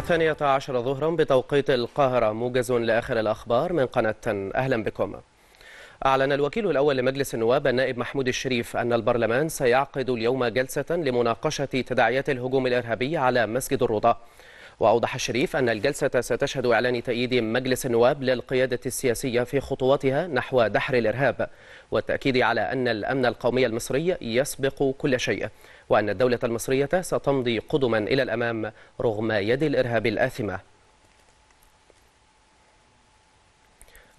الثانية عشر ظهرا بتوقيت القاهرة موجز لآخر الأخبار من قناة أهلا بكم أعلن الوكيل الأول لمجلس النواب النائب محمود الشريف أن البرلمان سيعقد اليوم جلسة لمناقشة تداعيات الهجوم الإرهابي على مسجد الرضا وأوضح الشريف أن الجلسة ستشهد إعلان تأييد مجلس النواب للقيادة السياسية في خطواتها نحو دحر الإرهاب والتأكيد على أن الأمن القومي المصري يسبق كل شيء وأن الدولة المصرية ستمضي قدما إلى الأمام رغم يد الإرهاب الآثمة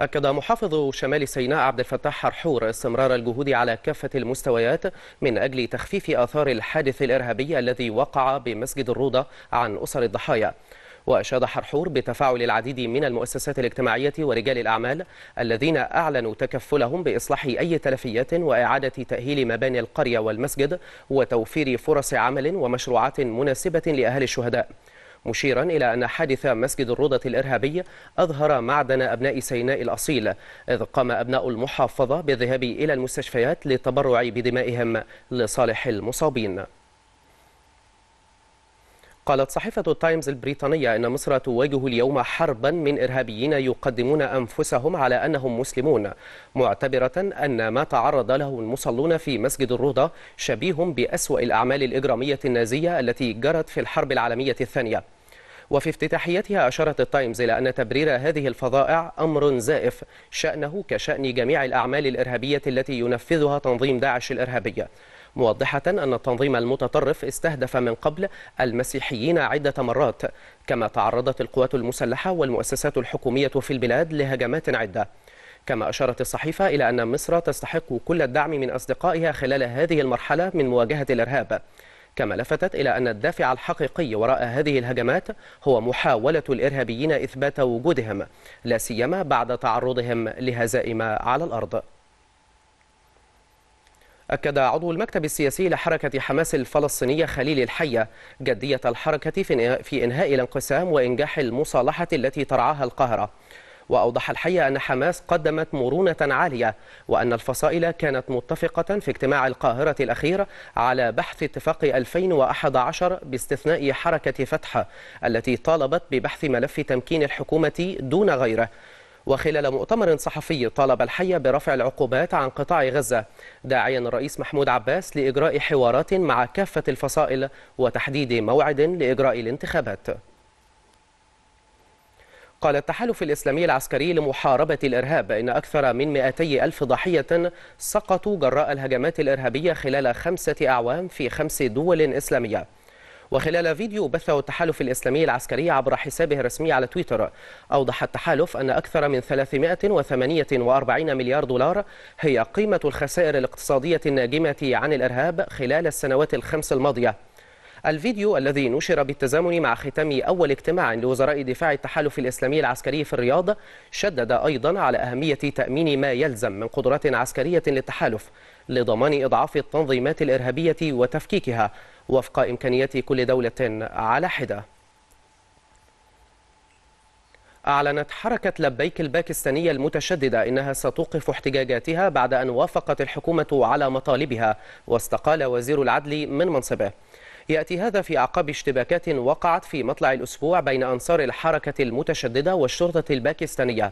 أكد محافظ شمال سيناء عبد الفتاح حرحور استمرار الجهود على كافة المستويات من أجل تخفيف آثار الحادث الإرهابي الذي وقع بمسجد الروضة عن أسر الضحايا وأشاد حرحور بتفاعل العديد من المؤسسات الاجتماعية ورجال الأعمال الذين أعلنوا تكفلهم بإصلاح أي تلفيات وإعادة تأهيل مباني القرية والمسجد وتوفير فرص عمل ومشروعات مناسبة لأهل الشهداء مشيرا إلى أن حادث مسجد الروضة الإرهابي أظهر معدن أبناء سيناء الأصيل إذ قام أبناء المحافظة بالذهاب إلى المستشفيات للتبرع بدمائهم لصالح المصابين قالت صحيفة التايمز البريطانية أن مصر تواجه اليوم حربا من إرهابيين يقدمون أنفسهم على أنهم مسلمون معتبرة أن ما تعرض له المصلون في مسجد الروضة شبيه بأسوأ الأعمال الإجرامية النازية التي جرت في الحرب العالمية الثانية وفي افتتاحيتها أشارت التايمز إلى أن تبرير هذه الفظائع أمر زائف شأنه كشأن جميع الأعمال الإرهابية التي ينفذها تنظيم داعش الإرهابية موضحة أن التنظيم المتطرف استهدف من قبل المسيحيين عدة مرات كما تعرضت القوات المسلحة والمؤسسات الحكومية في البلاد لهجمات عدة كما أشارت الصحيفة إلى أن مصر تستحق كل الدعم من أصدقائها خلال هذه المرحلة من مواجهة الإرهاب كما لفتت إلى أن الدافع الحقيقي وراء هذه الهجمات هو محاولة الإرهابيين إثبات وجودهم لا سيما بعد تعرضهم لهزائم على الأرض أكد عضو المكتب السياسي لحركة حماس الفلسطينية خليل الحية جدية الحركة في إنهاء الانقسام وإنجاح المصالحة التي ترعاها القاهرة وأوضح الحية أن حماس قدمت مرونة عالية وأن الفصائل كانت متفقة في اجتماع القاهرة الأخير على بحث اتفاق 2011 باستثناء حركة فتح التي طالبت ببحث ملف تمكين الحكومة دون غيره وخلال مؤتمر صحفي طالب الحي برفع العقوبات عن قطاع غزة داعيا الرئيس محمود عباس لإجراء حوارات مع كافة الفصائل وتحديد موعد لإجراء الانتخابات قال التحالف الإسلامي العسكري لمحاربة الإرهاب إن أكثر من 200 ألف ضحية سقطوا جراء الهجمات الإرهابية خلال خمسة أعوام في خمس دول إسلامية وخلال فيديو بثه التحالف الإسلامي العسكري عبر حسابه الرسمي على تويتر أوضح التحالف أن أكثر من 348 مليار دولار هي قيمة الخسائر الاقتصادية الناجمة عن الإرهاب خلال السنوات الخمس الماضية الفيديو الذي نشر بالتزامن مع ختام أول اجتماع لوزراء دفاع التحالف الإسلامي العسكري في الرياض شدد أيضا على أهمية تأمين ما يلزم من قدرات عسكرية للتحالف لضمان إضعاف التنظيمات الإرهابية وتفكيكها وفق إمكانيات كل دولة على حدة أعلنت حركة لبيك الباكستانية المتشددة إنها ستوقف احتجاجاتها بعد أن وافقت الحكومة على مطالبها واستقال وزير العدل من منصبه يأتي هذا في أعقاب اشتباكات وقعت في مطلع الأسبوع بين أنصار الحركة المتشددة والشرطة الباكستانية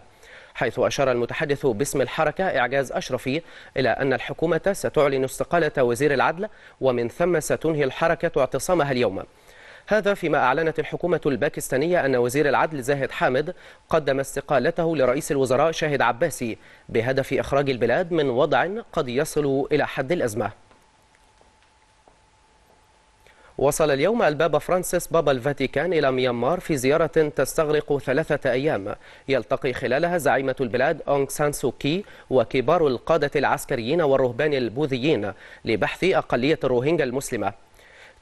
حيث أشار المتحدث باسم الحركة إعجاز أشرفي إلى أن الحكومة ستعلن استقالة وزير العدل ومن ثم ستنهي الحركة اعتصامها اليوم هذا فيما أعلنت الحكومة الباكستانية أن وزير العدل زاهد حامد قدم استقالته لرئيس الوزراء شاهد عباسي بهدف إخراج البلاد من وضع قد يصل إلى حد الأزمة وصل اليوم البابا فرانسيس بابا الفاتيكان إلى ميانمار في زيارة تستغرق ثلاثة أيام يلتقي خلالها زعيمة البلاد أونغ سان سو كي وكبار القادة العسكريين والرهبان البوذيين لبحث أقلية الروهينجا المسلمة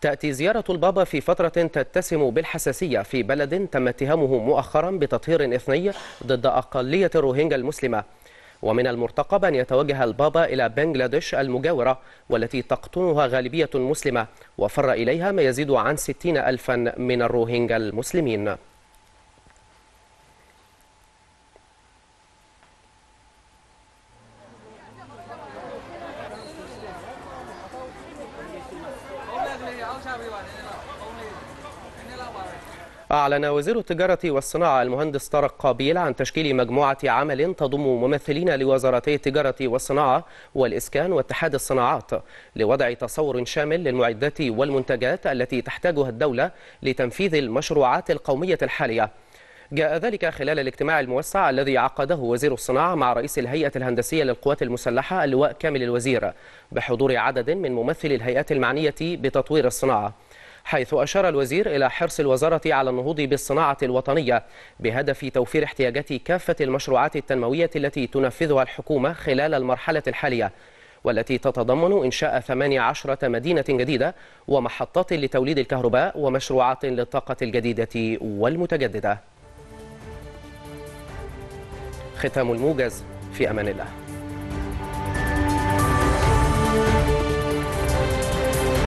تأتي زيارة البابا في فترة تتسم بالحساسية في بلد تم اتهامه مؤخرا بتطهير إثني ضد أقلية الروهينجا المسلمة ومن المرتقب أن يتوجه البابا إلى بنغلاديش المجاورة والتي تقطنها غالبية مسلمة وفر إليها ما يزيد عن 60 ألفا من الروهينجا المسلمين أعلن وزير التجارة والصناعة المهندس طارق قابيل عن تشكيل مجموعة عمل تضم ممثلين لوزارتي التجارة والصناعة والإسكان واتحاد الصناعات لوضع تصور شامل للمعدات والمنتجات التي تحتاجها الدولة لتنفيذ المشروعات القومية الحالية جاء ذلك خلال الاجتماع الموسع الذي عقده وزير الصناعة مع رئيس الهيئة الهندسية للقوات المسلحة اللواء كامل الوزير بحضور عدد من ممثلي الهيئات المعنية بتطوير الصناعة حيث أشار الوزير إلى حرص الوزارة على النهوض بالصناعة الوطنية بهدف توفير احتياجات كافة المشروعات التنموية التي تنفذها الحكومة خلال المرحلة الحالية والتي تتضمن إنشاء 18 مدينة جديدة ومحطات لتوليد الكهرباء ومشروعات للطاقة الجديدة والمتجددة ختام الموجز في أمان الله